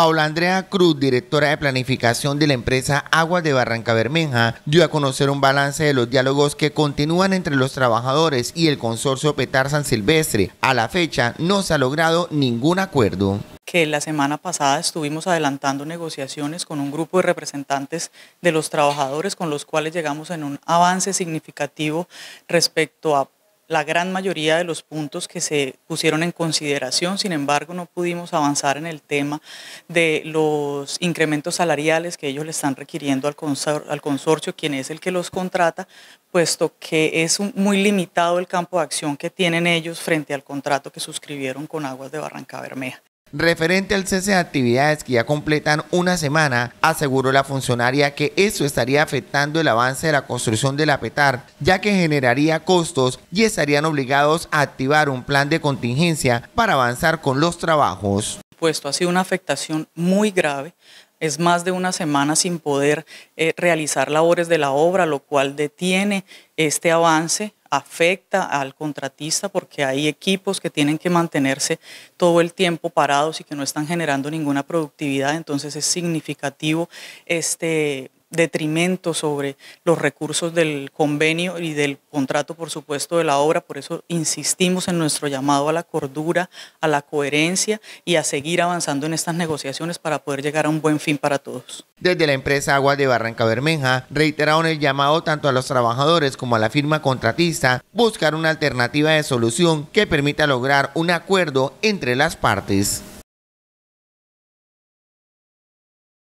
Paula Andrea Cruz, directora de planificación de la empresa Aguas de Barranca Bermeja, dio a conocer un balance de los diálogos que continúan entre los trabajadores y el consorcio Petar San Silvestre. A la fecha no se ha logrado ningún acuerdo que la semana pasada estuvimos adelantando negociaciones con un grupo de representantes de los trabajadores con los cuales llegamos en un avance significativo respecto a la gran mayoría de los puntos que se pusieron en consideración, sin embargo no pudimos avanzar en el tema de los incrementos salariales que ellos le están requiriendo al, consorcio, quien es el que los contrata, puesto que es muy limitado el campo de acción que tienen ellos frente al contrato que suscribieron con Aguas de Barranca Bermeja. Referente al cese de actividades que ya completan una semana, aseguró la funcionaria que eso estaría afectando el avance de la construcción de la PETAR, ya que generaría costos y estarían obligados a activar un plan de contingencia para avanzar con los trabajos. Puesto ha sido una afectación muy grave. Es más de una semana sin poder eh, realizar labores de la obra, lo cual detiene este avance afecta al contratista porque hay equipos que tienen que mantenerse todo el tiempo parados y que no están generando ninguna productividad, entonces es significativo este detrimento sobre los recursos del convenio y del contrato, por supuesto, de la obra. Por eso insistimos en nuestro llamado a la cordura, a la coherencia y a seguir avanzando en estas negociaciones para poder llegar a un buen fin para todos. Desde la empresa Agua de Barranca Bermeja reiteraron el llamado tanto a los trabajadores como a la firma contratista buscar una alternativa de solución que permita lograr un acuerdo entre las partes.